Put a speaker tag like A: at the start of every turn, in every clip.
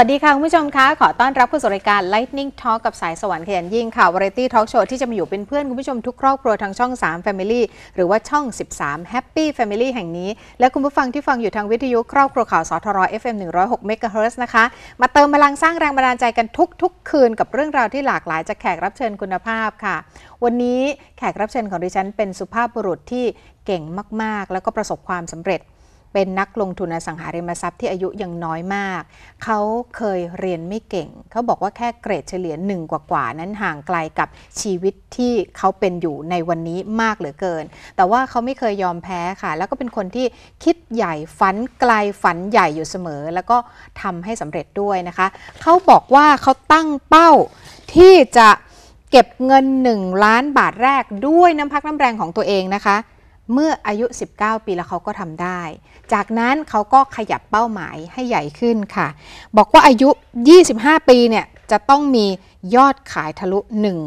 A: วัสดีค่ะคุณผู้ชมคะขอต้อนรับผู้สุรายการ Lightning Talk กับสายสวรรค์เขียนยิ่งข่าว Variety Talk Show ที่จะมาอยู่เป็นเพื่อนคุณผู้ชมทุกครอบครัวทางช่อง 3 Family หรือว่าช่อง 13 Happy Family แห่งนี้ และคุณผู้ฟังที่ฟังอยู่ทางวิทยุครอบครัวข่าวสทร FM 106 MHz นะคะมาเติมพลังสร้างแรงบันดาลใจกันทุก ๆ คืนกับเรื่องราวที่หลากหลายจากแขกรับเชิญคุณภาพค่ะ วันนี้แขกรับเชิญของดิฉันเป็นสุภาพบุรุษที่เก่งมากๆ แล้วก็ประสบความสำเร็จเป็นนักลงทุนอสังหาริมทรัพย์ที่อายุยังน้อยมาก เขาเคยเรียนไม่เก่ง เขาบอกว่าแค่เกรดเฉลี่ยหนึ่งกว่าๆนั้นห่างไกลกับชีวิตที่เขาเป็นอยู่ในวันนี้มากเหลือเกิน แต่ว่าเขาไม่เคยยอมแพ้ค่ะ แล้วก็เป็นคนที่คิดใหญ่ฝันไกลฝันใหญ่อยู่เสมอ แล้วก็ทำให้สำเร็จด้วยนะคะ เขาบอกว่าเขาตั้งเป้าที่จะเก็บเงิน 1 ล้านบาทแรกด้วยน้ำพักน้ำแรงของตัวเองนะคะเมื่ออายุ 19 ปีแล้วเขาก็ทำได้ จากนั้นเขาก็ขยับเป้าหมายให้ใหญ่ขึ้นค่ะ บอกว่าอายุ 25 ปีเนี่ย จะต้องมียอดขายทะลุ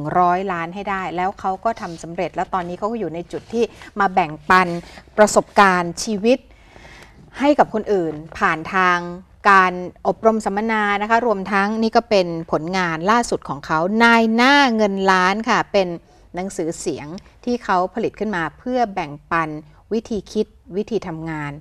A: 100 ล้านให้ได้ แล้วเขาก็ทำสำเร็จ แล้วตอนนี้เขาก็อยู่ในจุดที่มาแบ่งปันประสบการณ์ชีวิตให้กับคนอื่นผ่านทางการอบรมสัมมนานะคะ รวมทั้งนี่ก็เป็นผลงานล่าสุดของเขา นายหน้าเงินล้านค่ะ เป็นหนังสือเสียงที่เขาผลิตขึ้นมาเพื่อแบ่งปัน วิธีคิด วิธีทำงาน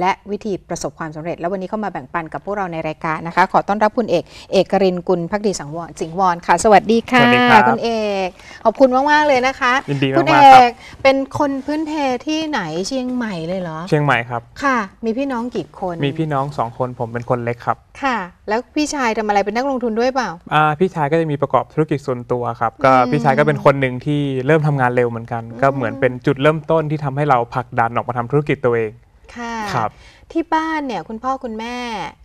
A: และวิธีประสบความสำเร็จ แล้ววันนี้เข้ามาแบ่งปันกับพวกเราในรายการนะคะ ขอต้อนรับคุณเอกเอกรินกุลพักดีสังวรสิงวรค่ะ สวัสดีค่ะคุณเอกขอบคุณมากมากเลยนะคะยินดีมากคุณเอกเป็นคนพื้นเพที่ไหนเชียงใหม่เลยเหรอเชียงใหม่ครับค่ะ มีพี่น้องกี่คน มีพ
B: ี่น้องสองคนผมเป็นคนเล็กครับ
A: ค่ะ แล้วพี่ชายทำอะไรเป็นนักลงทุนด้วยเปล่า
B: อ่า พี่ชายก็จะมีประกอบธุรกิจส่วนตัวครับก็พี่ชายก็เป็นคนหนึ่งที่เริ่มทำงานเร็วเหมือนกัน ก็เหมือนเป็นจุดเริ่มต้นที่ทำให้เราผลักดันออกมาทำธุรกิจตัวเอง
A: ค่ะครับที่บ้านเนี่ยคุณพ่อคุณแม่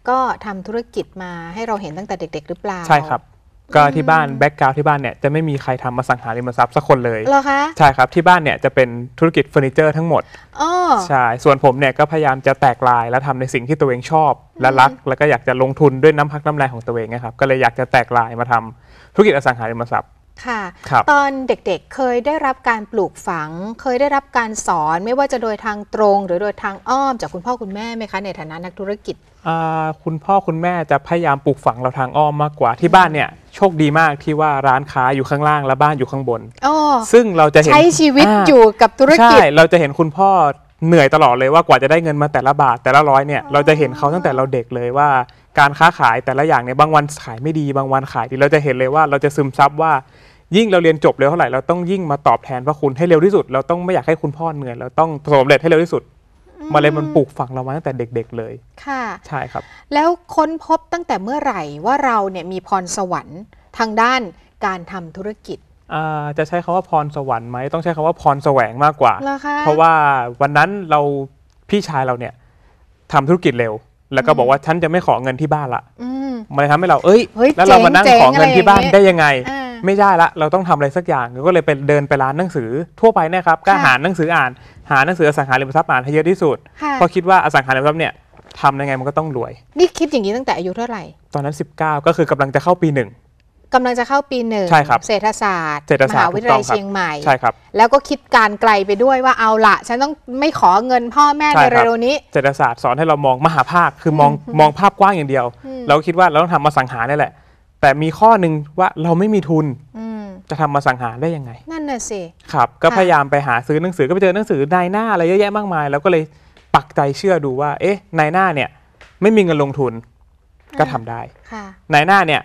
A: ก็ทำธุรกิจมาให้เราเห็นตั้งแต่เด็กๆหรือเปล่าใช่ครับ ก็ที่บ้าน แบ
B: ็กกราวที่บ้านเนี่ยจะไม่มีใครทำมาสังหาริมทรัพย์สักคนเลยเหรอคะใช่ครับที่บ้านเนี่ยจะเป็นธุรกิจเฟอร์นิเจอร์ทั้งหมดอ๋อใช่ส่วนผมเนี่ยก็พยายามจะแตกลายและทำในสิ่งที่ตัวเองชอบและรักแล้วก็อยากจะลงทุนด้วยน้ำพักน้ำแรงของตัวเองนะครับก็เลยอยากจะแตกลายมาทำธุรกิจอสังหาริมทรัพย์
A: ค่ะคตอนเด็กๆเเคยได้รับการปลูกฝัง เคยได้รับการสอนไม่ว่าจะโดยทางตรงหรือโดยทางอ้อม จากคุณพ่อคุณแม่ไหมคะ ในฐานะนักธุรกิจ
B: คุณพ่อคุณแม่จะพยายามปลูกฝังเราทางอ้อมมากกว่า ที่บ้านเนี่ยโชคดีมากที่ว่าร้านค้าอยู่ข้างล่างและบ้านอยู่ข้างบนซึ่งเราจะเห็นใช้ชีวิตออย
A: ู่กับธุรกิจใช่
B: เราจะเห็นคุณพ่อเหนื่อยตลอดเลยว่ากว่าจะได้เงินมาแต่ละบาท แต่ละร้อยเนี่ย เราจะเห็นเขาตั้งแต่เราเด็กเลยว่า การค้าขายแต่ละอย่างเนี่ยบางวันขายไม่ดีบางวันขายดีเราจะเห็นเลยว่าเราจะซึมซับว่ายิ่งเราเรียนจบเร็วเท่าไหร่เราต้องยิ่งมาตอบแทนพระคุณให้เร็วที่สุดเราต้องไม่อยากให้คุณพ่อเหนื่อยเราต้องสมเร็จให้เร็วที่สุด มาเลยมันปลูกฝังเรามาตั้งแต่เด็ก ๆเลยค่ะใช่ครับ
A: แล้วค้นพบตั้งแต่เมื่อไหร่ว่าเราเนี่ยมีพรสวรรค์ทางด้านการทำธุรกิจ
B: จะใช้คำว่าพรสวรรค์ไหมต้องใช้คำว่าพรแสวงมากกว่า เพราะว่าวันนั้นเราพี่ชายเราเนี่ยทำธุรกิจเร็ว แล้วก็บอกว่าฉันจะไม่ขอเงินที่บ้านละมันเลยทำให้เราเอ้ยแล้วเรามานั่งขอเงินที่บ้านได้ยังไงไม่ได้ละเราต้องทำอะไรสักอย่างก็เลยไปเดินไปร้านหนังสือทั่วไปนะครับ ก็หาหนังสืออ่านหาหนังสืออสังหาริมทรัพย์อ่านให้เยอะที่สุดเพราะคิดว่าอสังหาริมทรัพย์เนี่ยทำยังไงมันก็ต้องรวย
A: นี่คิดอย่างนี้ตั้งแต่อายุเท่าไหร่
B: ตอนนั้น 19 ก็คือกำลังจะเข้าปีหนึ่ง
A: กำลังจะเข้าปีหนึ่งใช่ครับเศรษฐศาสตร์มหาวิทยาลัยเชียงใหม่ใช่ครับแล้วก็คิดการไกลไปด้วยว่าเอาละฉันต้องไม่ขอเงินพ่อแม่ในเร็วนี้
B: เศรษฐศาสตร์สอนให้เรามองมหาภาคคือมองมองภาพกว้างอย่างเดียวเราคิดว่าเราต้องทำมาสังหาเนี่ยแหละแต่มีข้อหนึ่งว่าเราไม่มีทุนจะทำมาสังหารได้ยังไง นั่นน่ะสิครับ ก็พยายามไปหาซื้อหนังสือก็ไปเจอหนังสือนายหน้าอะไรเยอะแยะมากมาย แล้วก็เลยปักใจเชื่อดูว่า เอ๊ะนายหน้าเนี่ย ไม่มีเงินลงทุนก็ทำได้นายหน้าเนี่ย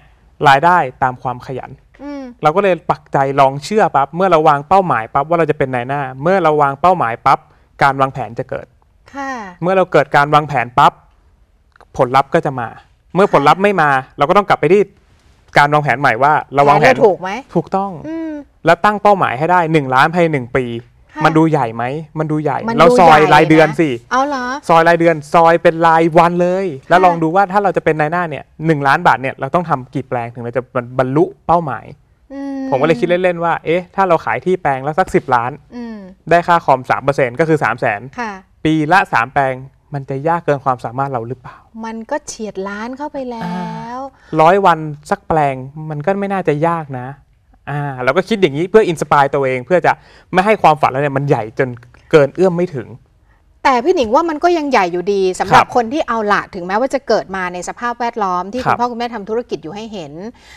B: รายได้ตามความขยันเราก็เลยปักใจลองเชื่อปั๊บเมื่อเราวางเป้าหมายปั๊บว่าเราจะเป็นนายหน้า เมื่อเราวางเป้าหมายปั๊บการวางแผนจะเกิดเมื่อเราเกิดการวางแผนปั๊บผลลัพธ์ก็จะมา เมื่อผลลัพธ์ไม่มา เราก็ต้องกลับไปที่การวางแผนใหม่ว่าเราวางแผนถูกไหม ถูกต้อง แล้วตั้งเป้าหมายให้ได้หนึ่งล้านภายในหนึ่งปี มันดูใหญ่ไหมมันดูใหญ่ เราซอยรายเดือนสิเอาเหรอซอยรายเดือนซอยเป็นรายวันเลย แล้วลองดูว่าถ้าเราจะเป็นนายหน้าเนี่ยหนึ่งล้านบาทเนี่ยเราต้องทำกี่แปลงถึงเราจะบรรลุเป้าหมายผมก็เลยคิดเล่นๆว่า เอ๊ะถ้าเราขายที่แปลงแล้วสักสิบล้านได้ค่าคอมสามเเปอร์ซ็นต์ก็คือสามแสนปีละสามแปลงมันจะยากเกินความสามารถเราหรือเปล่า
A: มันก็เฉียดล้านเข้าไปแล้ว
B: ร้อยวัน สักแปลง มันก็ไม่น่าจะยากนะ อ่าเราก็คิดอย่างนี้เพื่ออินสปายตัวเองเพื่อจะไม่ให้ความฝันเราเนี่ยมันใหญ่จนเกินเอื้อมไม่ถึง
A: แต่พี่หนิงว่ามันก็ยังใหญ่อยู่ดี สำหรับคนที่เอาละถึงแม้ว่าจะเกิดมาในสภาพแวดล้อมที่คุณพ่อคุณแม่ทำธุรกิจอยู่ให้เห็น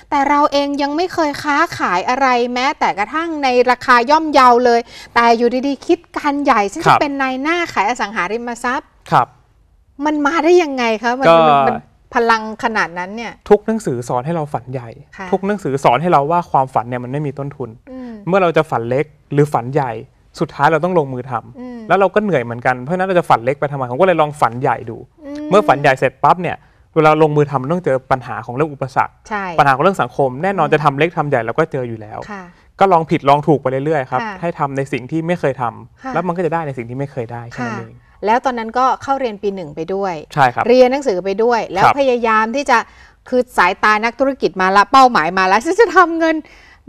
A: แต่เราเองยังไม่เคยค้าขายอะไรแม้ แต่กระทั่งในราคาย่อมเยาเลย แต่อยู่ดีๆ คิดการใหญ่ ซึ่งจะเป็นนายหน้าขายอสังหาริมทรัพย์ครับมันมาได้ยังไงคะมัน็มันพลังขนาดนั้นเนี่ย
B: ทุกหนังสือสอนให้เราฝันใหญ่ ทุกหนังสือสอนให้เราว่าความฝันเนี่ยมันไม่มีต้นทุน เมื่อเราจะฝันเล็กหรือฝันใหญ่ สุดท้ายเราต้องลงมือทำาแล้วเราก็เหนื่อยเหมือนกันเพราะฉะนั้นเราจะฝันเล็กไปทำไมผมก็เลยลองฝันใหญ่ดู เมื่อฝันใหญ่เสร็จปั๊บเนี่ยเวลาลงมือทำมต้องเจอปัญหาของเรื่องอุปสรรค ปัญหาของเรื่องสังคมแน่นอนจะทำเล็กทำใหญ่เราก็เจออยู่แล้ว ก็ลองผิดลองถูกไปเรื่อยๆครับให้ทำในสิ่งที่ไม่เคยทำาแล้วมันก็จะได้ในสิ่งที่ไม่เคยได้แค่นั้นเอง
A: แล้วตอนนั้นก็เข้าเรียนปีหนึ่งไปด้วยใช่ครับเรียนหนังสือไปด้วย แล้วพยายามที่จะคือสายตานักธุรกิจมาละเป้าหมายมาแล้วฉันจะทำเงิน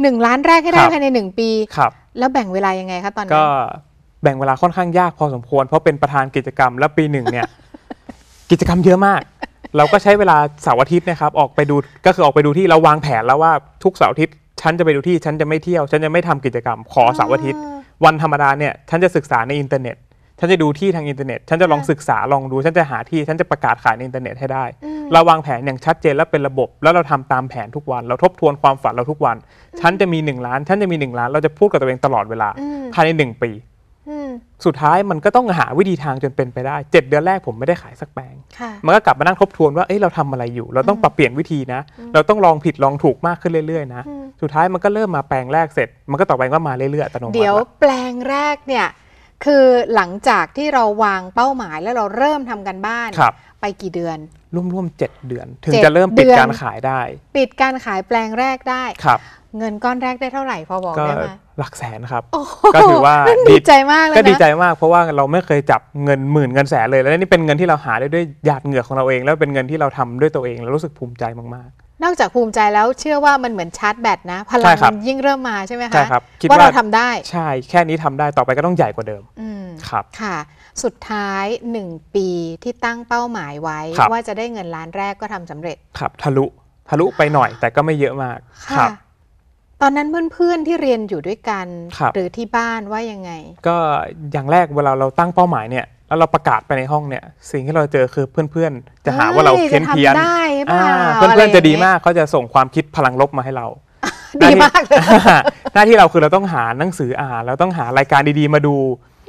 A: หนึ่งล้านแรกให้ได้ภายในหนึ่งปีครับ แล้วแบ่งเวลายังไงคะตอนนั้นก็
B: แบ่งเวลาค่อนข้างยากพอสมควรเพราะเป็นประธานกิจกรรมแล้วปีหนึ่งเนี่ยกิจกรรมเยอะมาก เราก็ใช้เวลาเสาร์อาทิตย์นะครับ ออกไปดูก็คือออกไปดูที่เราวางแผนแล้วว่าทุกเสาร์อาทิตย์ฉันจะไปดูที่ฉันจะไม่เที่ยว ฉันจะไม่ทำกิจกรรมขอเสาร์อาทิตย์วันธรรมดาเนี่ยฉันจะศึกษาในอินเทอร์เน็ตฉันจะดูที่ทางอินเทอร์เน็ต ฉันจะลองศึกษา ลองดู ฉันจะหาที่ ฉันจะประกาศขายในอินเทอร์เน็ตให้ได้ เราวางแผนอย่างชัดเจนและเป็นระบบ แล้วเราทำตามแผนทุกวัน เราทบทวนความฝันเราทุกวัน ฉันจะมีหนึ่งล้าน ฉันจะมีหนึ่งล้าน เราจะพูดกับตัวเองตลอดเวลา ภายในหนึ่งปีสุดท้ายมันก็ต้องหาวิธีทางจนเป็นไปได้เจ็ดเดือนแรกผมไม่ได้ขายสักแปลง มันก็กลับมานั่งทบทวนว่าเอ้ยเราทำอะไรอยู่ เราต้องปรับเปลี่ยนวิธีนะ เราต้องลองผิดลองถูกมากขึ้นเรื่อยๆนะ สุดท้ายมันก็เริ่มมาแปลงแรกเสร็จ มันก็ต่อไปก็มาเรื่อยๆตโนมัติเดี๋ยว
A: แปลงแรกเนี่ยคือหลังจากที่เราวางเป้าหมายแล้วเราเริ่มทำกันบ้านไปกี่เดือน
B: ร่วมๆเจ็ดเดือนถึงจะเริ่มปิดการขายได้
A: ปิดการขายแปลงแรกได้ครับ เงินก้อนแรกได้เท่าไหร่พอบอกได้ไหม
B: หลักแสนครับ ก็ถือว่าดีใจมากเลยนะก็ดีใจมากเพราะว่าเราไม่เคยจับเงินหมื่นเงินแสนเลย แล้วนี่เป็นเงินที่เราหาได้ด้วยหยาดเหงื่อของเราเอง แล้วเป็นเงินที่เราทำด้วยตัวเอง แล้วรู้สึกภูมิใจมาก
A: นอกจากภูมิใจแล้วเชื่อว่ามันเหมือนชาร์จแบตนะ พลังมันยิ่งเริ่มมาใช่ไหมคะใช่ค
B: รับคิดว่าเราทำได้ใช่แค่นี้ทำได้ต่อไปก็ต้องใหญ่กว่าเดิมครับ
A: ค่ะ สุดท้าย 1 ปีที่ตั้งเป้าหมายไว้ ว่าจะได้เงินล้านแรกก็ทำสำเร็จ
B: ครับ ทะลุทะลุไปหน่อยแต่ก็ไม่เยอะมากครับ
A: ตอนนั้นเพื่อนๆที่เรียนอยู่ด้วยกันรหรือที่บ้านว่ายังไง
B: ก็อย่างแรกเวลาเราตั้งเป้าหมายเนี่ยแล้วเราประกาศไปในห้องเนี่ย สิ่งที่เราเจอคือเพื่อนๆ จะหาว่าเราเพี้ยนเพี้ยน
A: เพื่อนๆจะดีม
B: าก เขาจะส่งความคิดพลังลบมาให้เรา ดีมากเลยหน้าที่เราคือเราต้องหาหนังสืออ่านเราต้องหารายการดีๆมาดู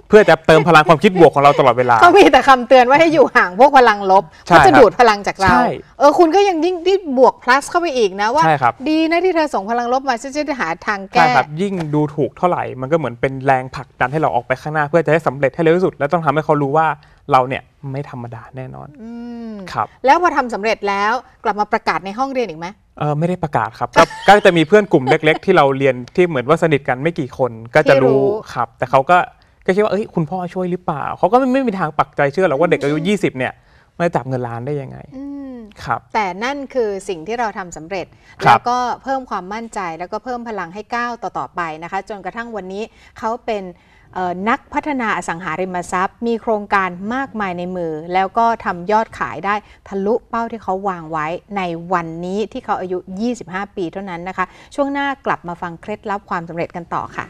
B: เพื่อจะเติมพลังความคิดบวกของเราตลอดเวลาก็ม
A: ีแต่คำเตือนว่าให้อยู่ห่างพวกพลังลบ เพราะจะดูดพลังจากเรา เออคุณก็ยังยิ่งที่บวก plus เข้าไปอีกนะว่าใช่ครับ ดีนะที่เธอส่งพลังลบมาฉันจะหาทางแก้ใช่
B: ครับ ยิ่งดูถูกเท่าไหร่ มันก็เหมือนเป็นแรงผลักดันให้เราออกไปข้างหน้าเพื่อจะให้สำเร็จให้เร็วที่สุด และต้องทำให้เขารู้ว่าเราเนี่ยไม่ธรรมดาแน่นอนอครับ
A: แล้วพอทำสำเร็จแล้วกลับมาประกาศในห้องเรียนอีกไหม
B: เออไม่ได้ประกาศครับก็ก็จะมีเพื่อนกลุ่มเล็ก ๆ ที่เราเรียนที่เหมือนว่าสนิทกันไม่กี่คนก็จะรู้ครับ แต่เขาก็ก็คิดว่าเอ้ยคุณพ่อช่วยหรือเปล่า เขาก็ไม่มีทางปักใจเชื่อหรอกว่าเด็กอายุ 20เนี่ยมาจับเงินล้านได้ยังไงครับ
A: แต่นั่นคือสิ่งที่เราทำสำเร็จ แล้วก็เพิ่มความมั่นใจแล้วก็เพิ่มพลังให้ก้าวต่อ ๆ ไปนะคะ จนกระทั่งวันนี้เขาเป็นนักพัฒนาอสังหาริมทรัพย์ มีโครงการมากมายในมือแล้วก็ทำยอดขายได้ทะลุเป้าที่เขาวางไว้ในวันนี้ที่เขาอายุ 25 ปีเท่านั้นนะคะช่วงหน้ากลับมาฟังเคล็ดลับความสำเร็จกันต่อค่ะ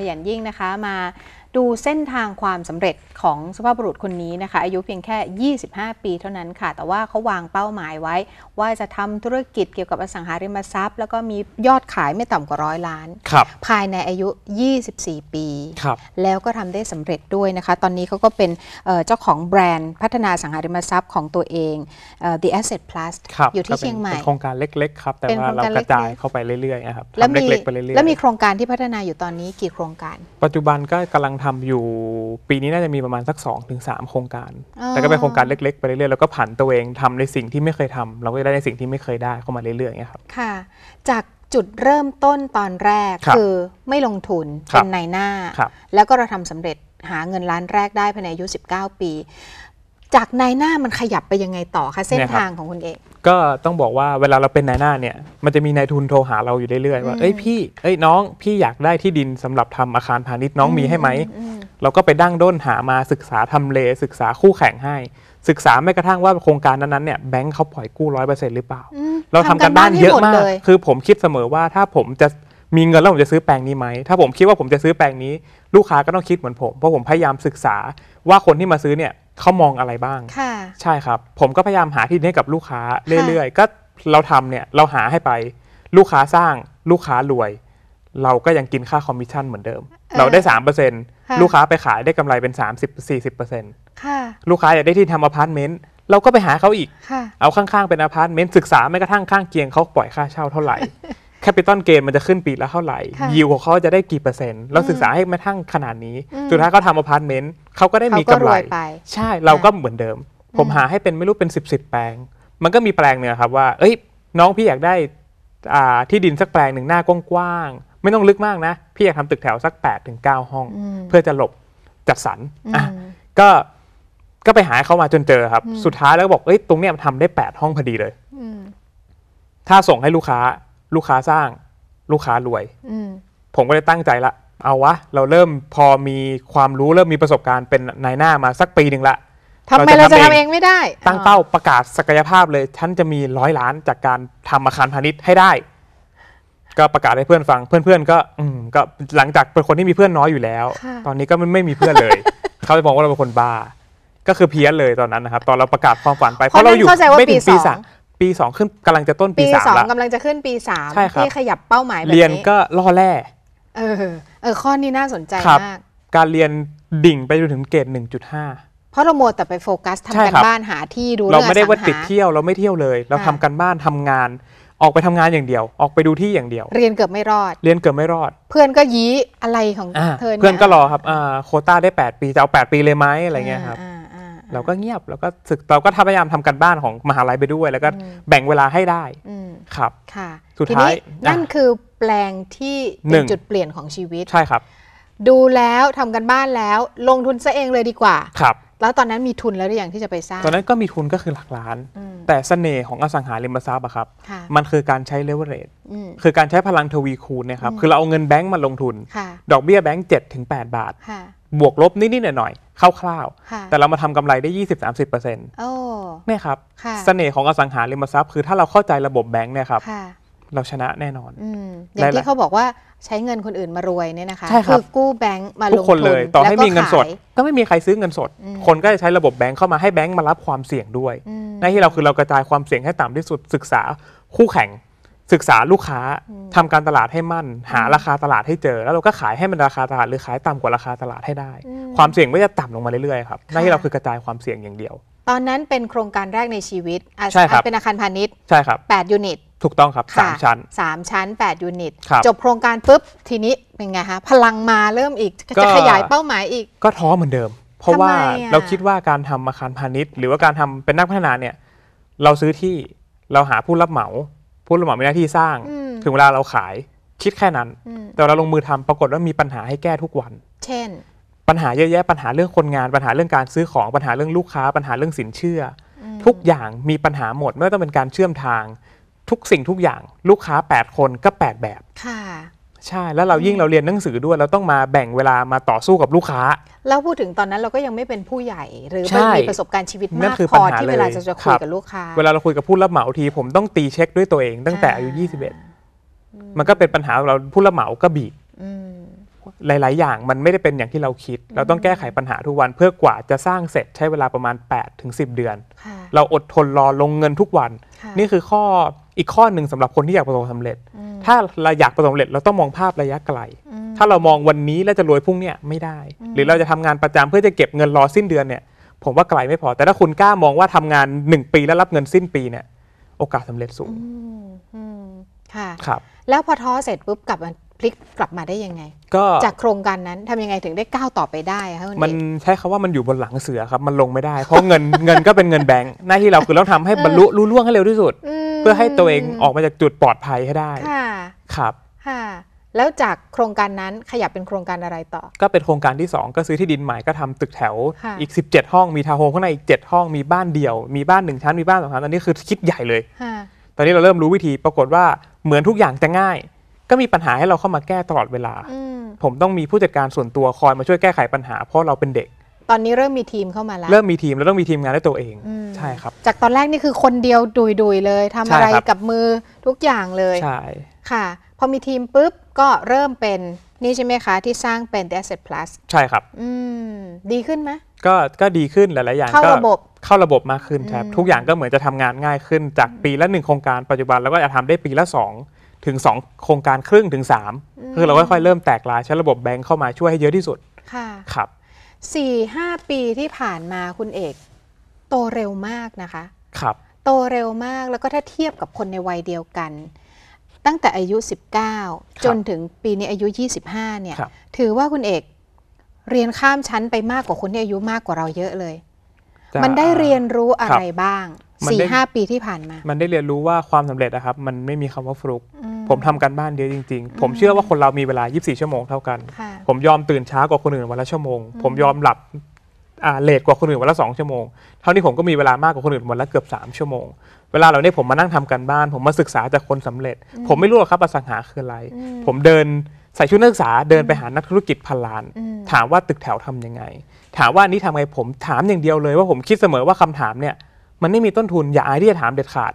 A: ขยันยิ่งนะคะมาดูเส้นทางความสำเร็จของสุภาพบุรุษคนนี้นะคะอายุเพียงแค่ 25 ปีเท่านั้นค่ะแต่ว่าเขาวางเป้าหมายไว้ ว่าจะทำธุรกิจเกี่ยวกับอสังหาริมทรัพย์ แล้วก็มียอดขายไม่ต่ำกว่าร้อยล้าน ภายในอายุ 24 ปี แล้วก็ทำได้สำเร็จด้วยนะคะตอนนี้เขาก็เป็นเจ้าของแบรนด์ พัฒนาสังหาริมทรัพย์ของตัวเอง The Asset Plus อยู่ที่เชียงใหม่เป็นโค
B: รงการเล็กๆครับแต่ว่าเรากระจายเข้าไปเรื่อยๆนะครับเล่อยๆแล้วมีโค
A: รงการที่พัฒนาอยู่ตอนนี้กี่โครงการ
B: ปัจจุบันก็กำลังทำอยู่ปีนี้น่าจะมีประมาณสัก2อถึงสโครงการ แล้วก็เป็นโครงการเล็กๆไปเรื่อยๆแล้วก็ผันตัวเองทำในสิ่งที่ไม่เคยทำ เราก็ได้ในสิ่งที่ไม่เคยได้เข้ามาเรื่อยๆอย่างเงี้ยครับ
A: ค่ะ จากจุดเริ่มต้นตอนแรกคือไม่ลงทุนเป็นนายหน้า แล้วก็เราทำสำเร็จหาเงินล้านแรกได้ภายในอายุ19ปี จากนายหน้ามันขยับไปยังไงต่อคะเส้นทางของคุณเอก
B: ก็ต้องบอกว่าเวลาเราเป็นนายหน้าเนี่ย มันจะมีนายทุนโทรหาเราอยู่เรื่อย ๆ ว่า เอ้ยพี่เอ้ยน้องพี่อยากได้ที่ดินสำหรับทำอาคารพาณิชย์น้องมีให้ไหม เราก็ไปดั้งด้นหามาศึกษาทำเลศึกษาคู่แข่งให้ ศึกษาแม้กระทั่งว่าโครงการนั้นๆเนี่ยแบงค์เขาปล่อยกู้ร้อยเปอร์เซ็นต์หรือเปล่า เราทำกันบ้านเยอะมาก คือผมคิดเสมอว่าถ้าผมจะมีเงินแล้วผมจะซื้อแปลงนี้ไหมถ้าผมคิดว่าผมจะซื้อแปลงนี้ ลูกค้าก็ต้องคิดเหมือนผมเพราะผมพยายามศึกษาว่าคนที่มาซื้อเนี่ยเขามองอะไรบ้างค่ะใช่ครับ ผมก็พยายามหาที่ให้กับลูกค้าเรื่อยๆ ก็เราทำเนี่ยเราหาให้ไป ลูกค้าสร้าง ลูกค้ารวย เราก็ยังกินค่าคอมมิชชั่นเหมือนเดิม เราได้สามเปอร์เซ็นลูกค้าไปขายได้กำไรเป็นสามสิบสี่สิบเปอร์เซ็นต์ลูกค้าอยากได้ที่ทำอพาร์ตเมนต์ เราก็ไปหาเขาอีก เอาข้างๆ เป็นอพาร์ตเมนต์ศึกษาแม้กระทั่งข้างเคียงเขาปล่อยค่าเช่าเท่าไหร่แคปิตอลเกนมันจะขึ้นปีละเท่าไหร่ ยิวของเขาจะได้กี่เปอร์เซ็นต์ เราศึกษาให้แม้ทั่งขนาดนี้ สุดท้ายเขาทำอพาร์ตเมนต์เขาก็ได้มีกำไร ใช่ เราก็เหมือนเดิม ผมหาให้เป็นไม่รู้เป็นสิบสิบแปลง มันก็มีแปลงเนี่ยครับว่า เอ้ยน้องพี่อยากได้ที่ดินสักแปลงหนึ่งหน้ากว้างๆ ไม่ต้องลึกมากนะ พี่อยากทำตึกแถวสักแปดถึงเก้าห้อง เพื่อจะหลบจัดสรรอ่ะก็ ก็ไปหาเขามาจนเจอ ครับ สุดท้ายแล้วก็บอกเอ้ยตรงเนี้ยทำได้แปดห้องพอดีเลยถ้าส่งให้ลูกค้าลูกค้าสร้างลูกค้ารวยผมก็เลยตั้งใจละ เอาวะเราเริ่มพอมีความรู้เริ่มมีประสบการณ์เป็นนายหน้ามาสักปีหนึ่งละทำไมเราจะทำเอ
A: งไม่ได้ ตั้ง
B: เป้าประกาศศักยภาพเลยฉันจะมีร้อยล้านจากการทำอาคารพาณิชย์ให้ได้ ก็ประกาศให้เพื่อนฟังเพื่อนๆก็ อืก็หลังจากเป็นคนที่มีเพื่อนน้อยอยู่แล้ว ตอนนี้ก็ไม่มีเพื่อนเลย เขาจะบอกว่าเราเป็นคนบ้าก็คือเพี้ยนเลยตอนนั้นนะครับตอนเราประกาศความฝันไปเพราะเราอยู่ไม่ถึงปีสามปี 2 ขึ้นกำลังจะต้นปีสามสองกำ
A: ลังจะขึ้นปีสามใช่ครับที่ขยับเป้าหมายเรียน
B: ก็ล่อแร่
A: เออเออข้อนี้น่าสนใจมาก
B: การเรียนดิ่งไปจนถึงเกรด1.5
A: เพราะเราโมแต่ไปโฟกัสทำกันบ้านหาที่ดู เราไม่ได้ว่าติด
B: เที่ยวเราไม่เที่ยวเลย เราทำกันบ้านทำงาน ออกไปทำงานอย่างเดียวออกไปดูที่อย่างเดียว
A: เรียนเกือบไม่รอด
B: เรียนเกือบไม่รอด
A: เพื่อนก็ยี้อะไรของเธอเพื่อ
B: นก็รอครับอ่าโคต้าได้ 8 ปีจะเอา 8 ปีเลยไหมอะไรเงี้ยครับเราก็เงียบแล้วก็ศึกเราก็พยายามทำกันบ้านของมหาลัยไปด้วย แล้วก็แบ่งเวลาให้ได้ครับ
A: ค่ะ สุดท้ายนั่นคือแปลงที่เป็นจุดเปลี่ยนของชีวิต ใช่ครับ ดูแล้วทำกันบ้านแล้วลงทุนซะเองเลยดีกว่า ครับ แล้วตอนนั้นมีทุนแล้วหรือยังที่จะไปสร้างตอน
B: นั้นก็มีทุนก็คือหลักล้าน แต่เสน่ห์ของอสังหาริมทรัพย์อะครับมันคือการใช้เลเวอเรจคือการใช้พลังทวีคูณนะครับคือเราเอาเงินแบงก์มาลงทุนดอกเบี้ยแบงก์เจ็ดถึงแปดบาทบวกลบนิดๆหน่อยๆคร่าว ๆ แต่เรามาทำกำไรได้ยี่สสิบามสิบเปอร์เซ็นต์เนี่ยครับเสน่ห์ของอสังหาริมทรัพย์คือถ้าเราเข้าใจระบบแบงค์เนี่ยครับเราชนะแน่นอนอย่างที่เขา
A: บอกว่าใช้เงินคนอื่นมารวยเนี่ยนะคะคือกู้แบงค์มาลงทุนทุกคนเลยต่อให้มีเงินสด
B: ก็ไม่มีใครซื้อเงินสด คนก็จะใช้ระบบแบงค์เข้ามาให้แบงค์มารับความเสี่ยงด้วย ในที่เราคือเรากระจายความเสี่ยงให้ต่ำที่สุดศึกษาคู่แข่งศึกษาลูกค้าทำการตลาดให้มั่น หาราคาตลาดให้เจอ แล้วเราก็ขายให้มันราคาตลาดหรือขายต่ำกว่าราคาตลาดให้ได้ ความเสี่ยงก็จะต่ำลงมาเรื่อยๆครับหน้าที่เราคือกระจายความเสี่ยงอย่างเดียว
A: ตอนนั้นเป็นโครงการแรกในชีวิตใช่ครับเป็นอาคารพาณิชย์ ใช่ครับดยูนิต
B: ถูกต้องครับมชั้น
A: 3 ชั้น 8 ยูนิต จบโครงการปุ๊บ ทีนี้เป็นไงฮะพลังมาเริ่มอีก จะขยายเป้าหมายอีก
B: ก็ท้อเหมือนเดิม เพราะว่าเราคิดว่าการทำอาคารพาณิชย์ หรือว่าการทำเป็นนักพัฒนาเนี่ย เราซื้อที่ เราหาผู้รับเหมาผู้รับเหมามีหน้าที่สร้างถึงเวลาเราขายคิดแค่นั้น แต่เราลงมือทำปรากฏว่ามีปัญหาให้แก้ทุกวัน เช่น ปัญหาเยอะแยะปัญหาเรื่องคนงานปัญหาเรื่องการซื้อของปัญหาเรื่องลูกค้า ปัญหาเรื่องสินเชื่อ ทุกอย่างมีปัญหาหมดไม่ต้องเป็นการเชื่อมทาง ทุกสิ่งทุกอย่าง ลูกค้า 8 คนก็ 8 แบบค่ะใช่แล้วเรายิ่งเราเรียนหนังสือด้วยเราต้องมาแบ่งเวลามาต่อสู้กับลูกค้า
A: แล้วพูดถึงตอนนั้นเราก็ยังไม่เป็นผู้ใหญ่ หรือไม่มีประสบการณ์ชีวิตมากพอที่เวลาจะจะคุยกับลูกค้าเวลาเร
B: าคุยกับผู้รับเหมาที ผมต้องตีเช็คด้วยตัวเอง ตั้งแต่อายุ21 มันก็เป็นปัญหาเราผู้รับเหมาก็บีบหลาย ๆ อย่างมันไม่ได้เป็นอย่างที่เราคิด เราต้องแก้ไขปัญหาทุกวันเพื่อกว่าจะสร้างเสร็จใช้เวลาประมาณ8ถึง10 เดือน เราอดทนรอลงเงินทุกวัน นี่คือข้ออีกข้อหนึ่งสำหรับคนที่อยากประสบความสำเร็จ ถ้าเราอยากประสบความสำเร็จเราต้องมองภาพระยะไกล ถ้าเรามองวันนี้แล้วจะรวยพรุ่งเนี่ยไม่ได้ หรือเราจะทำงานประจำเพื่อจะเก็บเงินรอสิ้นเดือนเนี่ยผมว่าไกลไม่พอ แต่ถ้าคุณกล้ามองว่าทำงาน1 ปีแล้วรับเงินสิ้นปีเนี่ยโอกาสสาเร็จสูงค่ะครับ
A: แล้วพอท้อเสร็จปุ๊บกลับมาพลิกกลับมาได้ยังไง ก็จากโครงการนั้นทำยังไงถึงได้ก้าวต่อไปได้ครับมั
B: นใช้คำว่ามันอยู่บนหลังเสือครับ มันลงไม่ได้เพราะเงินเงินก็เป็นเงินแบงค์หน้าที่เราคือต้องทำให้บรรลุรุ่ล่วงให้เร็วที่สุด เพื่อให้ตัวเองออกมาจากจุดปลอดภัยให้ได้ครับค
A: ่ะแล้วจากโครงการนั้นขยับเป็นโครงการอะไรต่อ
B: ก็เป็นโครงการที่ 2ก็ซื้อที่ดินใหม่ก็ทำตึกแถวอีก 17 ห้องมีทาวน์โฮมข้างในอีก7ห้องมีบ้านเดี่ยว มีบ้าน1ชั้นมีบ้านสองชั้นตอนนี้คือคิดใหญ่เลยตอนนี้เราเริ่มรู้วิธีปรากฏว่าเหมือนทุกอย่างจะง่ายก็มีปัญหาให้เราเข้ามาแก้ตลอดเวลา ผมต้องมีผู้จัดการส่วนตัวคอยมาช่วยแก้ไขปัญหาเพราะเราเป็นเด็ก
A: ตอนนี้เริ่มมีทีมเข้ามาแล้วเริ่ม
B: มีทีมแล้วต้องมีทีมงานด้วยตัวเองใช่ครับ
A: จากตอนแรกนี่คือคนเดียวดุยดุยเลย ทำอะไรกับมือทุกอย่างเลยใช่ค่ะ พอมีทีมปุ๊บก็เริ่มเป็นนี่ใช่ไหมคะ ที่สร้างเป็น The Asset Plus ใช่ครับดีขึ้นไหม
B: ก็ก็ดีขึ้นหลายๆอย่างเข้าระบบเข้าระบบมากขึ้นครับทุกอย่างก็เหมือนจะทำงานง่ายขึ้น จากปีละหนึ่งโครงการปัจจุบันแล้วก็จะทำได้ปีละสองถึง 2โครงการครึ่งถึง3คือเราค่อยๆเริ่มแตกลายใช้ระบบแบงค์เข้ามาช่วยให้เยอะที่สุด ค่ะ ครับสี่
A: ห้าปีที่ผ่านมาคุณเอกโตเร็วมากนะคะ ครับ โตเร็วมากแล้วก็ถ้าเทียบกับคนในวัยเดียวกัน ตั้งแต่อายุ 19 จนถึงปีนี้อายุ 25เนี่ย ถือว่าคุณเอกเรียนข้ามชั้นไปมากกว่าคนที่อายุมากกว่าเราเยอะเลย มันได้เรียนรู้อะไรบ้างสี่ห้าปีที่
B: ผ่านมา มันได้เรียนรู้ว่าความสำเร็จนะครับมันไม่มีคำว่าฟลุกผมทำการบ้านเยอะจริง ๆ ผมเชื่อว่าคนเรามีเวลา 24 ชั่วโมงเท่ากัน ผมยอมตื่นช้ากว่าคนอื่นวันละชั่วโมง ผมยอมหลับเลทกว่าคนอื่นวันละสองชั่วโมง เท่านี้ผมก็มีเวลามากกว่าคนอื่นวันละเกือบ3 ชั่วโมง เวลาเราเนี่ยผมมานั่งทำการบ้าน ผมมาศึกษาจากคนสำเร็จ ผมไม่รู้หรอกครับอสังหาคืออะไร ผมเดินใส่ชุดนักศึกษาเดินไปหานักธุรกิจพันล้านถามว่าตึกแถวทํำยังไง ถามว่านี้ทำไงผมถามอย่างเดียวเลย ว่าผมคิดเสมอว่าคำถามเนี่ยมันไม่มีต้นทุนอย่าอายที่จะถามเด็ดขาด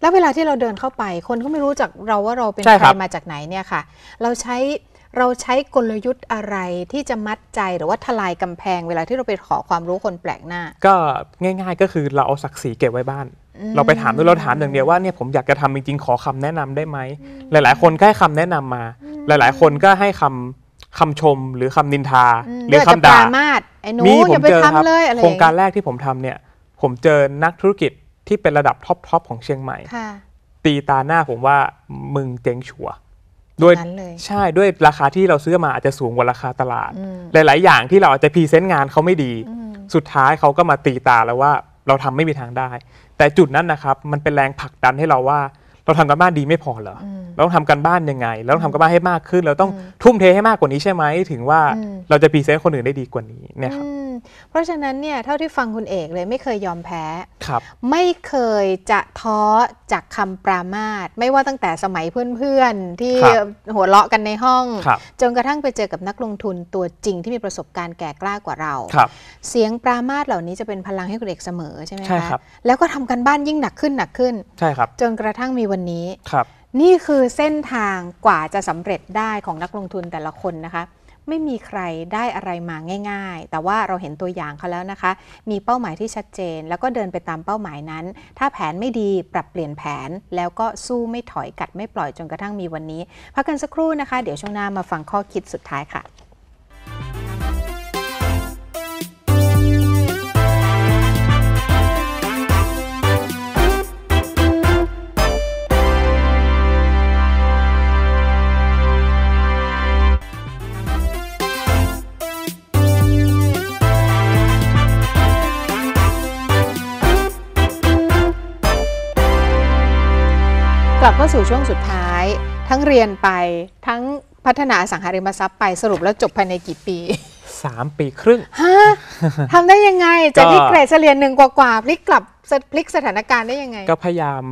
B: แล้ว
A: เวลาที่เราเดินเข้าไปคนก็ไม่รู้จักเราว่าเราเป็นใครมาจากไหนเนี่ยค่ะ เราใช้เราใช้กลยุทธ์อะไรที่จะมัดใจหรือว่าทลายกำแพง เวลาที่เราไปขอความรู้คนแปลกหน้า
B: ก็ง่าย ๆก็คือเราเอาศักดิ์ศรีเก็บไว้บ้าน เราไปถามด้วยเราถามอย่างเดียวว่าเนี่ยผมอยากจะทำจริงๆ ขอคำแนะนำได้ไหมหลายๆ คนก็ให้คำแนะนำมา หลายๆ คนก็ให้คำคำชมหรือคำนินทาหรือคำด่า
A: มีผมเจอครับโครงการแร
B: กที่ผมทำเนี่ยผมเจอนักธุรกิจที่เป็นระดับท็อปทอปของเชียงใหม่ตีตาหน้าผมว่ามึงเจ๊งชัวร์ด้วยยใช่ด้วยราคาที่เราซื้อมา อาจจะสูงกว่าราคาตลาด หลายๆ อย่างที่เราอาจจะพรีเซนต์งานเขาไม่ดี สุดท้ายเขาก็มาตีตาแล้วว่าเราทำไม่มีทางได้ แต่จุดนั้นนะครับ มันเป็นแรงผลักดันให้เราว่า เราทำกันบ้านดีไม่พอเหรอเราต้องทำกันบ้านยังไง เราต้องทำกันบ้านให้มากขึ้นเราต้องทุ่มเทให้มากกว่านี้ใช่ไหมถึงว่าเราจะพรีเซนต์คนอื่นได้ดีกว่านี้เนยครับ
A: เพราะฉะนั้นเนี่ยเท่าที่ฟังคุณเอกเลยไม่เคยยอมแพ้ครับ ไม่เคยจะท้อจากคำปรามาสไม่ว่าตั้งแต่สมัยเพื่อน ๆที่หัวเราะกันในห้อง จนกระทั่งไปเจอกับนักลงทุนตัวจริงที่มีประสบการณ์แก่กล้ากว่าเราครับ เสียงปรามาสเหล่านี้จะเป็นพลังให้คุณเอกเสมอใช่ไหมคะใช่ครับแล้วก็ทำกันบ้านยิ่งหนักขึ้นหนักขึ้นใช่ครับจนกระทั่งมีวันนี้ครับ นี่คือเส้นทางกว่าจะสำเร็จได้ของนักลงทุนแต่ละคนนะคะไม่มีใครได้อะไรมาง่าย ๆ แต่ว่าเราเห็นตัวอย่างเขาแล้วนะคะ มีเป้าหมายที่ชัดเจนแล้วก็เดินไปตามเป้าหมายนั้น ถ้าแผนไม่ดีปรับเปลี่ยนแผน แล้วก็สู้ไม่ถอยกัดไม่ปล่อยจนกระทั่งมีวันนี้พักกันสักครู่นะคะ เดี๋ยวช่วงหน้ามาฟังข้อคิดสุดท้ายค่ะช่วงสุดท้ายทั้งเรียนไปทั้งพัฒนาสังหาริมทรัพย์ไปสรุปแล้วจบภายในกี่ปี
B: 3 ปีครึ่ง
A: ฮะทำได้ยังไงจะพลิกเกรดเฉลี่ยหนึ่งกว่าๆพลิกกลับพลิกสถานการณ
B: ์ได้ยังไง ก็พยายาม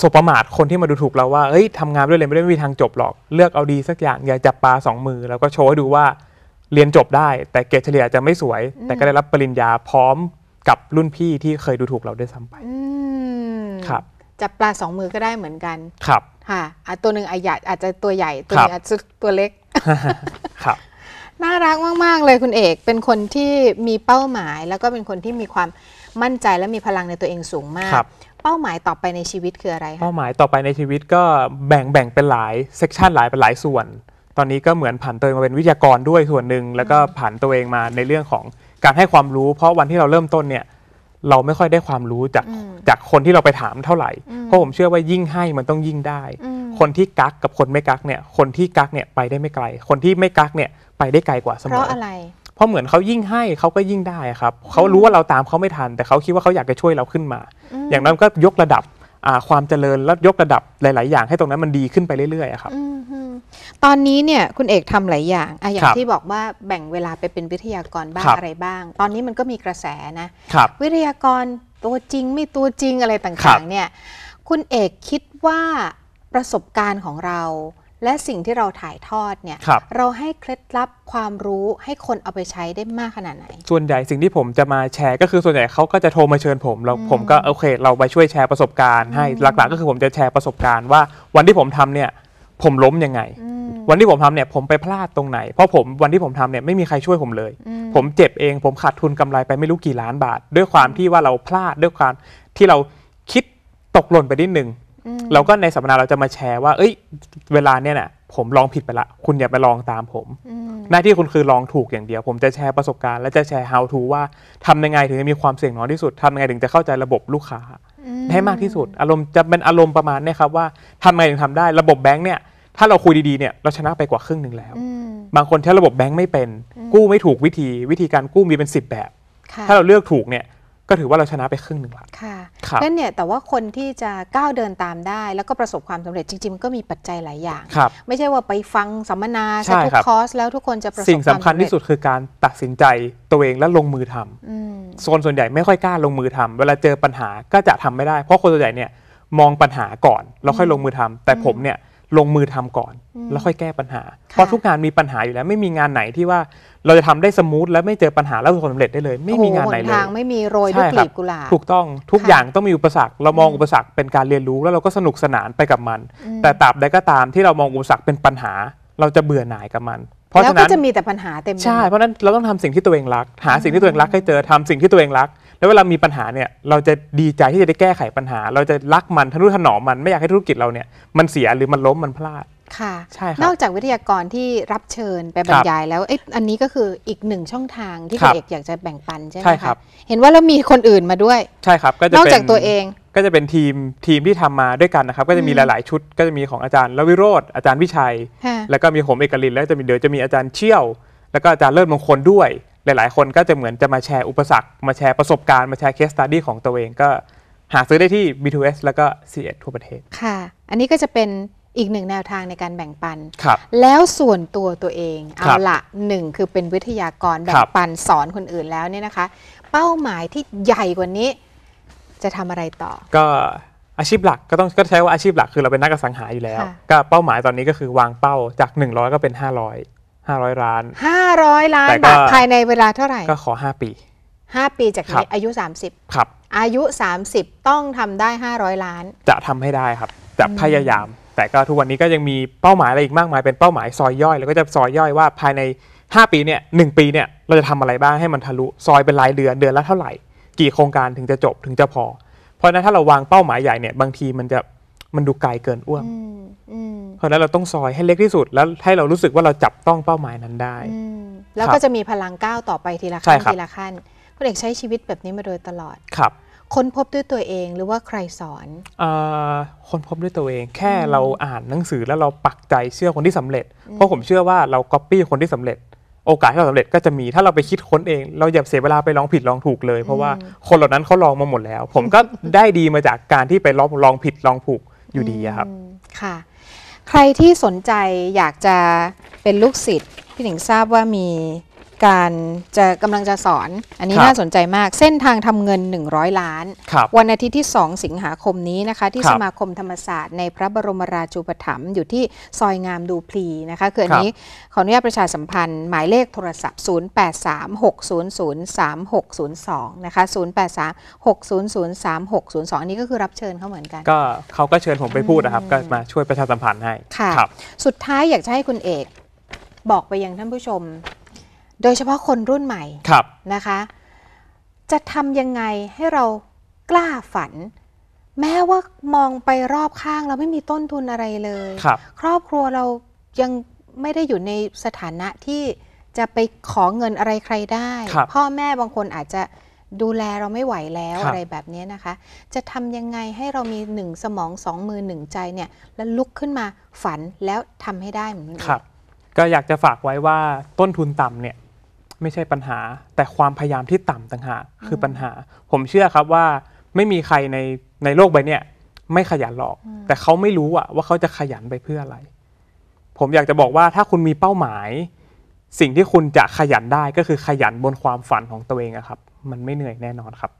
B: สบประมาทคนที่มาดูถูกเราว่าเอ้ยทำงานด้วยเลยไม่ได้มีทางจบหรอก เลือกเอาดีสักอย่างอย่าจับปลาสองมือ แล้วก็โชว์ให้ดูว่าเรียนจบได้ แต่เกรดเฉลี่ยจะไม่สวย แต่ก็ได้รับปริญญาพร้อมกับรุ่นพี่ที่เคยดูถูกเราด้วยซ้ำไป
A: จับปลาสองมือก็ได้เหมือนกัน ครับ ค่ะตัวหนึ่งอาจจะอาจจะตัวใหญ่ ตัวนึงอาจจะตัวเล็ก ครับ น่ารักมากๆเลยคุณเอก เป็นคนที่มีเป้าหมายแล้วก็เป็นคนที่มีความมั่นใจและมีพลังในตัวเองสูงมาก เป้าหมายต่อไปในชีวิตคืออะไรคะ
B: เป้าหมายต่อไปในชีวิตก็แบ่งแบ่งเป็นหลายเซกชันหลายเป็นหลายส่วน ตอนนี้ก็เหมือนผ่านตัวเองมาเป็นวิทยากรด้วยส่วนหนึ่งแล้วก็ผ่านตัวเองมาในเรื่องของการให้ความรู้ เพราะวันที่เราเริ่มต้นเนี่ยเราไม่ค่อยได้ความรู้จากจากคนที่เราไปถามเท่าไหร่ เพราะผมเชื่อว่ายิ่งให้มันต้องยิ่งได้ คนที่กักกับคนไม่กักเนี่ย คนที่กักเนี่ยไปได้ไม่ไกล คนที่ไม่กักเนี่ยไปได้ไกลกว่าเสมอเพราะอะไร เพราะเหมือนเขายิ่งให้เขาก็ยิ่งได้ครับ เขารู้ว่าเราตามเขาไม่ทัน แต่เขาคิดว่าเขาอยากจะช่วยเราขึ้นมา อย่างนั้นก็ยกระดับความเจริญแล้วยกระดับหลายๆอย่างให้ตรงนั้นมันดีขึ้นไปเรื่อยๆครับ
A: ตอนนี้เนี่ยคุณเอกทำหลายอย่างออย่างที่บอกว่าแบ่งเวลาไปเป็นวิทยากรบ้างอะไรบ้าง ตอนนี้มันก็มีกระแสนะวิทยากรตัวจริงไม่ตัวจริงอะไรต่างๆ เนี่ยคุณเอกคิดว่าประสบการณ์ของเรา และสิ่งที่เราถ่ายทอดเนี่ยรเราให้เคล็ดลับความรู้ให้คนเอาไปใช้ได้มากขนาดไหน
B: ส่วนใหญ่สิ่งที่ผมจะมาแชร์ ก็คือส่วนใหญ่เขาก็จะโทรมาเชิญผมแล้วผมก็โอเค เราไปช่วยแชร์ประสบการณ์ให้ หลัก ๆ ก็คือผมจะแชร์ประสบการณ์ว่าวันที่ผมทำเนี่ยผมล้มยังไง วันที่ผมทำเนี่ยผมไปพลาดตรงไหนเพราะผมวันที่ผมทำเนี่ยไม่มีใครช่วยผมเลย ผมเจ็บเองผมขาดทุนกำไรไปไม่รู้กี่ล้านบาทด้วยความที่ว่าเราพลาดด้วยความที่เราคิดตกหล่นไปนิดนึงเราก็ในสัมมนาเราจะมาแชร์ว่า เอ้ย เวลาเนี่ยนะผมลองผิดไปละคุณอย่าไปลองตามผม หน้าที่คุณคือลองถูกอย่างเดียวผมจะแชร์ประสบการณ์และจะแชร์ how to ว่า ทำยังไงถึงจะมีความเสี่ยงน้อยที่สุดทำยังไงถึงจะเข้าใจระบบลูกค้าให้มากที่สุดอารมณ์จะเป็นอารมณ์ประมาณเนี่ยครับว่าทำไงถึงทำได้ระบบแบงค์เนี่ย ถ้าเราคุยดีๆเนี่ยเราชนะไปกว่าครึ่งหนึ่งแล้ว บางคนถ้าระบบแบงค์ไม่เป็น กู้ไม่ถูกวิธี วิธีการกู้มีเป็น 10 แบบ ถ้าเราเลือกถูกเนี่ยก็ถือว่าเราชนะไปครึ่งหนึ่งละค่ะ
A: เพราะนเนี่ยแต่ว่าคนที่จะก้าวเดินตามได้ แล้วก็ประสบความสำเร็จจริงๆมันก็มีปัจจัยหลายอย่างครับไม่ใช่ว่าไปฟังสัมมนาใช่ทุกคอร์สแล้วทุกคนจะประสบสิ่งสำคัญที่สุด
B: คือการตัดสินใจตัวเองและลงมือทำโซนส่วนใหญ่ไม่ค่อยกล้าลงมือทำ เวลาเจอปัญหาก็จะทำไม่ได้เพราะคนส่วนใหญ่เนี่ยมองปัญหาก่อน แล้วค่อยลงมือทำ แต่ผมเนี่ยลงมือทำก่อน แล้วค่อยแก้ปัญหา เพราะทุกงานมีปัญหาอยู่แล้วไม่มีงานไหนที่ว่าเราจะทำได้สมูทและไม่เจอปัญหา แล้ประสบความสำเร็จได้เลย ไม่มีงานไหนเลยทางไ
A: ม่มีโรยด้วยกลีบกุหลาบ
B: ถูกต้องทุกอย่างต้องมีอุปสรรค เรามองอุปสรรคเป็นการเรียนรู้แล้วเราก็สนุกสนานไปกับมัน แต่ตราบใดก็ตามที่เรามองอุปสรรคเป็นปัญหาเราจะเบื่อหน่ายกับมันเพราะฉะนั้นก็จะ
A: มีแต่ปัญหาเต็มใช่เพรา
B: ะนั้นเราต้องทำสิ่งที่ตัวเองรัก หาสิ่งที่ตัวเองรักให้เจอทำสิ่งที่ตัวเองรักแล้วเวลามีปัญหาเนี่ยเราจะดีใจที่จะได้แก้ไขปัญหา เราจะรักมันทะนุถนอมมันไม่อยากให้ธุรกิจเราเนี่ยมันเสียหรือมันล้มมันพลาด
A: ค่ะใช่ครับนอกจากวิทยากรที่รับเชิญไปบรรยายแล้ว เออันนี้ก็คืออีกหนึ่งช่องทางที่คุณเอกอยากจะแบ่งปันใช่ไหมครัคะบเห็นว่าเรามีคนอื่นมาด้วย
B: ใช่ครับ ก็จะนอกจากตัวเอง ก็จะเป็นทีมทีมที่ทำมาด้วยกันนะครับ ก็จะมีหลายๆชุด ก็จะมีของอาจารย์ลวิโรธอาจารย์วิชัย แล้วก็มีผมเอกลินแล้วจะมีเดี๋ยวจะมีอาจารย์เชี่ยว แล้วก็อาจารย์เลิศมงคลด้วย หลาย ๆ คนก็จะเหมือนจะมาแชร์อุปสรรค มาแชร์ประสบการณ์ มาแชร์เคสสตัดดี้ของตัวเองก็ หาซื้อได้ที่ B2S แล้วก็ C1 ทั่วประเทศ
A: ค่ะ อันนี้ก็จะเป็นอีกหนึ่งแนวทางในการแบ่งปันแล้วส่วนตัวตัวเองเอาละหนึ่งคือเป็นวิทยากรแบ่งปันสอนคนอื่นแล้วเนี่ยนะคะ เป้าหมายที่ใหญ่กว่านี้จะทำอะไรต่อ
B: ก็อาชีพหลักก็ต้องก็ใช้ว่าอาชีพหลักคือเราเป็นนักอสังหาอยู่แล้ว ก็เป้าหมายตอนนี้ก็คือวางเป้าจาก 100 ก็เป็น 500 500 ล้าน
A: 500 ล้านบาทภายในเวลาเท่าไหร่ ก็ขอ 5 ปี 5 ปีจากนี้อายุ 30ครับอายุ 30 ต้องทำได้ 500 ล้าน
B: จะทำให้ได้ครับจะพยายามแต่ก็ทุกวันนี้ก็ยังมีเป้าหมายอะไรอีกมากมายเป็นเป้าหมายซอยย่อยแล้วก็จะซอยย่อยว่าภายใน 5 ปีเนี่ยหปีเนี่ยเราจะทำอะไรบ้างให้มันทะลุ ซอยเป็นรายเดือนเดือนละเท่าไหร่กี่โครงการถึงจะจบถึงจะพอเพราะนั้นถ้าเราวางเป้าหมายใหญ่เนี่ยบางทีมันจะมันดูไกลเกินอ้วนเพราะนั้นเราต้องซอยให้เล็กที่สุด แล้วให้เรารู้สึกว่าเราจับต้องเป้าหมายนั้นได้
A: แล้วก็จะมีพลังก้าวต่อไปทีละขั้นทีละขั้นคุณเอกใช้ชีวิตแบบนี้มาโดยตลอดครับค้นพบด้วยตัวเองหรือว่าใครสอน
B: อค้นพบด้วยตัวเอง แค่เราอ่านหนังสือ แล้วเราปักใจเชื่อคนที่สำเร็จ เพราะผมเชื่อว่าเราก๊อปปี้คนที่สำเร็จ โอกาสที่เราสำเร็จก็จะมีถ้าเราไปคิดค้นเองเราอย่าเสียเวลาไปลองผิดลองถูกเลย เพราะว่าคนเหล่านั้นเขาลองมาหมดแล้ว ผมก็ได้ดีมาจากการที่ไปลองลองผิดลองถูกอยู่ดีครับ
A: ค่ะ ใครที่สนใจอยากจะเป็นลูกศิษย์พี่หนิงทราบว่ามีการจะกำลังจะสอน อันนี้น่าสนใจมาก เส้นทางทำเงิน 100 ล้าน วันอาทิตย์ที่ 2 สิงหาคมนี้นะคะ ที่สมาคมธรรมศาสตร์ในพระบรมราชูปถัมภ์อยู่ที่ซอยงามดูพลีนะคะคืออันนี้ขออนุญาตประชาสัมพันธ์ หมายเลขโทรศัพท์ 0836003602นะคะ0836003602 อันนี้ก็คือรับเชิญเขาเหมือนกัน ก
B: ็เขาก็เชิญผมไปพูดนะครับ ก็มาช่วยประชาสัมพันธ์ให้ ค่ะ
A: สุดท้ายอยากจะให้คุณเอก บอกไปยังท่านผู้ชมโดยเฉพาะคนรุ่นใหม่ครับนะคะ จะทำยังไงให้เรากล้าฝัน แม้ว่ามองไปรอบข้าง เราไม่มีต้นทุนอะไรเลยครับครอบครัวเรายังไม่ได้อยู่ในสถานะที่จะไปขอเงินอะไรใครได้พ่อแม่บางคนอาจจะดูแลเราไม่ไหวแล้วอะไรแบบนี้นะคะ จะทำยังไงให้เรามีหนึ่งสมองสองมือหนึ่งใจเนี่ยแล้วลุกขึ้นมาฝันแล้วทำให้ได้เหมือนกันครั
B: บ ก็อยากจะฝากไว้ว่าต้นทุนต่ำเนี่ยไม่ใช่ปัญหา แต่ความพยายามที่ต่ำต่างหากคือปัญหา ผมเชื่อครับว่าไม่มีใครในในโลกใบเนี้ยไม่ขยันหรอก แต่เขาไม่รู้อะว่าเขาจะขยันไปเพื่ออะไร ผมอยากจะบอกว่าถ้าคุณมีเป้าหมาย สิ่งที่คุณจะขยันได้ก็คือขยันบนความฝันของตัวเองอะครับ มันไม่เหนื่อยแน่นอนครับ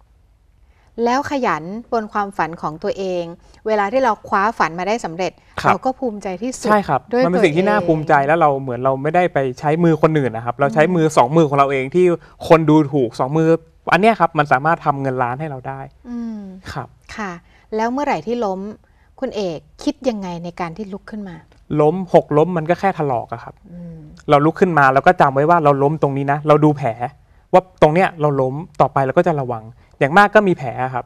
A: แล้วขยันบนความฝันของตัวเอง เวลาที่เราคว้าฝันมาได้สำเร็จ เราก็ภูมิใจที่สุดใช่ครับมันเป็นสิ่งที่น่าภูม
B: ิใจแล้วเราเหมือนเราไม่ได้ไปใช้มือคนอื่นนะครับเราใช้มือ2มือของเราเองที่คนดูถูก2มือ อันนี้ครับมันสามารถทำเงินล้านให้เราได้ครับ
A: ค่ะ แล้วเมื่อไหร่ที่ล้ม คุณเอกคิดยังไงในการที่ลุกขึ้นมา
B: ล้มหกล้มมันก็แค่ถลอกอะครับเราลุกขึ้นมาเราก็จำไว้ว่าเราล้มตรงนี้นะเราดูแผลว่าตรงเนี้ยเราล้มต่อไปเราก็จะระวังอย่างมากก็มีแผลครับ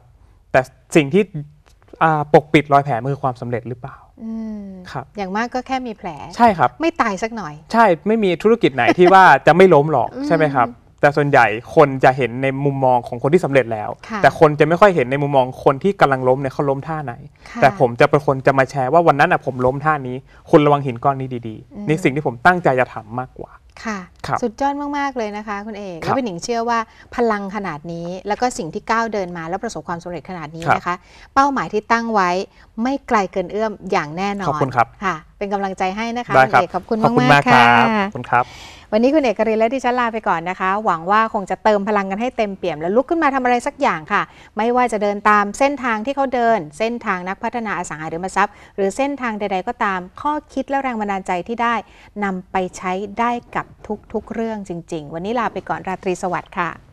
B: แต่สิ่งที่ปกปิดรอยแผลมือความสำเร็จหรือเปล่าครับ
A: อย่างมากก็แค่มีแผล ใช่ครับไม่ตายสักหน่อย
B: ใช่ ไม่มีธุรกิจไหนที่ว่าจะไม่ล้มหรอกใช่ไหมครับ แต่ส่วนใหญ่คนจะเห็นในมุมมองของคนที่สำเร็จแล้ว แต่คนจะไม่ค่อยเห็นในมุมมองคนที่กำลังล้มเนี่ยเขาล้มท่าไหน แต่ผมจะเป็นคนจะมาแชร์ว่าวันนั้นอ่ะผมล้มท่านี้ คุณระวังหินก้อนนี้ดีๆ นี่สิ่งที่ผมตั้งใจจะทำมากกว่า
A: ค่ะ สุดยอดมาก ๆ เลยนะคะคุณเอกแล้วเป็นหนิงเชื่อว่าพลังขนาดนี้ แล้วก็สิ่งที่ก้าวเดินมา แล้วประสบความสำเร็จขนาดนี้นะคะ เป้าหมายที่ตั้งไว้ไม่ไกลเกินเอื้อมอย่างแน่นอนขอบคุณครับค่ะเป็นกำลังใจให้นะคะคุณเอกขอบคุณมากมากค่ะขอบคุณครับ วันนี้คุณเอกรินและดิฉันลาไปก่อนนะคะ หวังว่าคงจะเติมพลังกันให้เต็มเปี่ยมและลุกขึ้นมาทำอะไรสักอย่างค่ะ ไม่ว่าจะเดินตามเส้นทางที่เขาเดิน เส้นทางนักพัฒนาอสังหาริมทรัพย์ หรือเส้นทางใด ๆ ก็ตามข้อคิดและแรงบันดาลใจที่ได้ นำไปใช้ได้กับทุกๆเรื่องจริง ๆ วันนี้ลาไปก่อนราตรีสวัสดิ์ค่ะ